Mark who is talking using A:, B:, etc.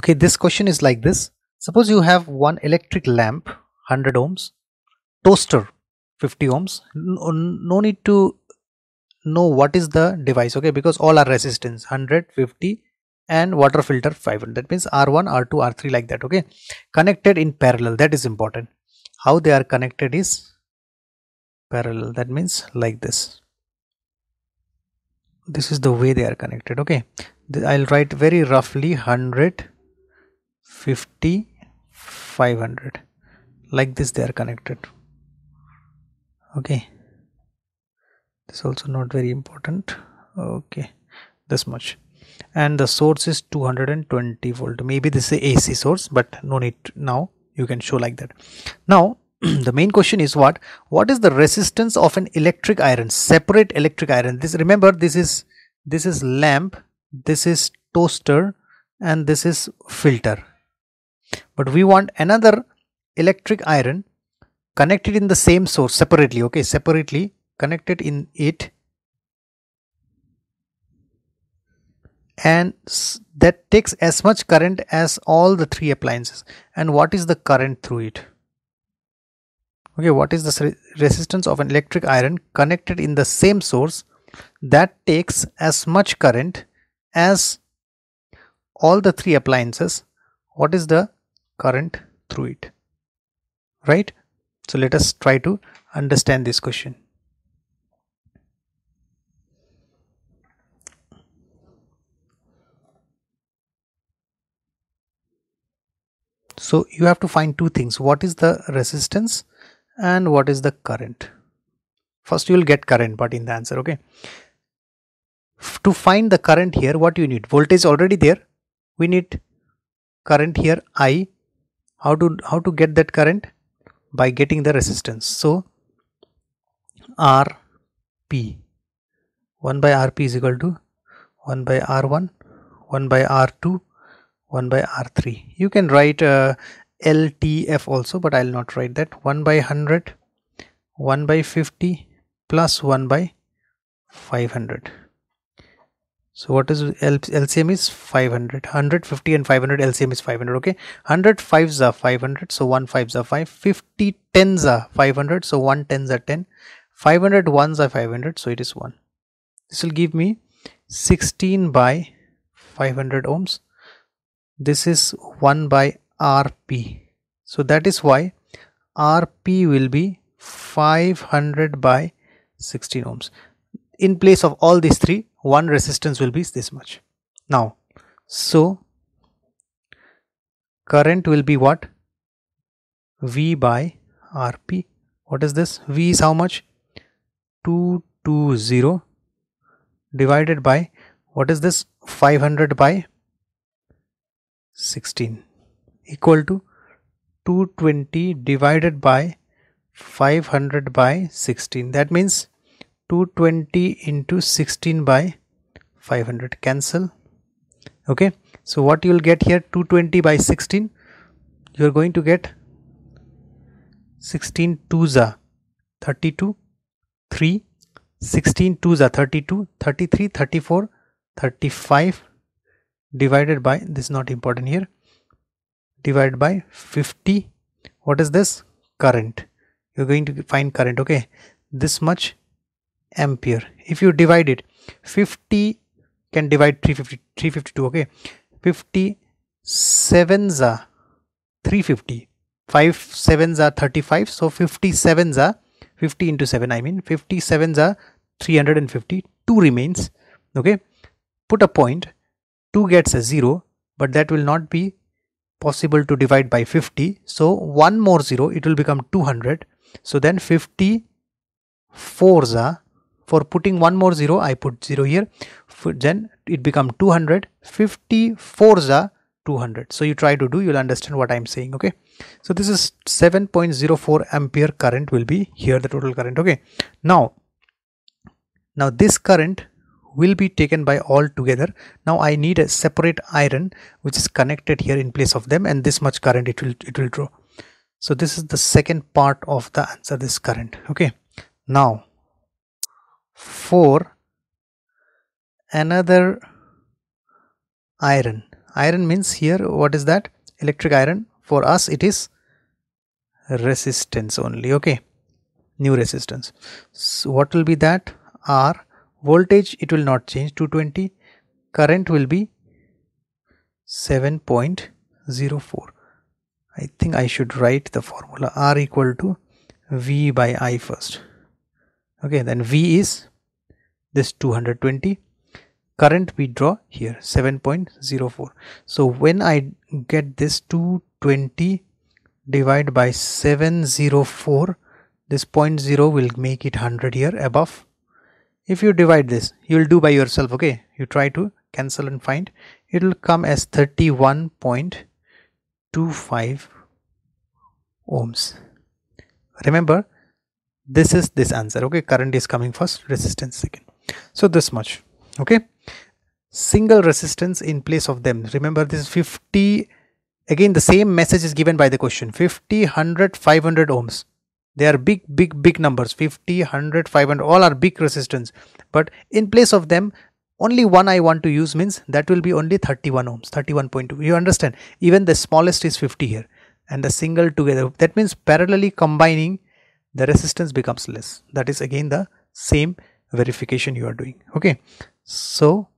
A: okay this question is like this suppose you have one electric lamp 100 ohms toaster 50 ohms no, no need to know what is the device okay because all are resistance 150 and water filter 500 that means r1 r2 r3 like that okay connected in parallel that is important how they are connected is parallel that means like this this is the way they are connected okay i'll write very roughly 100 50 500 like this they are connected okay this also not very important okay this much and the source is 220 volt maybe this is ac source but no need now you can show like that now the main question is what what is the resistance of an electric iron separate electric iron this remember this is this is lamp this is toaster and this is filter but we want another electric iron connected in the same source separately okay separately connected in it and that takes as much current as all the three appliances and what is the current through it okay what is the resistance of an electric iron connected in the same source that takes as much current as all the three appliances what is the current through it right so let us try to understand this question so you have to find two things what is the resistance and what is the current first you will get current but in the answer okay F to find the current here what you need voltage already there we need current here i how to how to get that current by getting the resistance so rp 1 by rp is equal to 1 by r1 1 by r2 1 by r3 you can write uh, ltf also but i'll not write that 1 by 100 1 by 50 plus 1 by 500 so what is LCM is 500, 150 and 500 LCM is 500. Okay, 100 fives are 500, so one fives are five. 50 tens are 500, so one tens are 10. 500 ones are 500, so it is one. This will give me 16 by 500 ohms. This is one by RP. So that is why RP will be 500 by 16 ohms. In place of all these three, one resistance will be this much now so current will be what v by rp what is this v is how much 220 divided by what is this 500 by 16 equal to 220 divided by 500 by 16 that means 220 into 16 by 500 cancel okay so what you'll get here 220 by 16 you're going to get 16 2s 32 3 16 2s 32 33 34 35 divided by this is not important here divided by 50 what is this current you're going to find current okay this much ampere if you divide it 50 can divide 350 352 okay 57 are 350 5 sevens are 35 so 57 are 50 into 7 i mean 57 are 350 2 remains okay put a point 2 gets a 0 but that will not be possible to divide by 50 so one more 0 it will become 200 so then 54 are for putting one more zero I put zero here then it become 200 54 za 200 so you try to do you'll understand what I'm saying okay so this is 7.04 ampere current will be here the total current okay now now this current will be taken by all together now I need a separate iron which is connected here in place of them and this much current it will it will draw so this is the second part of the answer this current okay now 4 another iron iron means here what is that electric iron for us it is resistance only okay new resistance so what will be that r voltage it will not change 220 current will be 7.04 i think i should write the formula r equal to v by i first okay then v is this 220 current we draw here 7.04 so when i get this 220 divide by 704 this point 0 will make it 100 here above if you divide this you will do by yourself okay you try to cancel and find it will come as 31.25 ohms remember this is this answer okay current is coming first resistance second so this much okay single resistance in place of them remember this 50 again the same message is given by the question 50 100 500 ohms they are big big big numbers 50 100 500 all are big resistance but in place of them only one I want to use means that will be only 31 ohms 31.2 you understand even the smallest is 50 here and the single together that means parallelly combining the resistance becomes less that is again the same verification you are doing okay so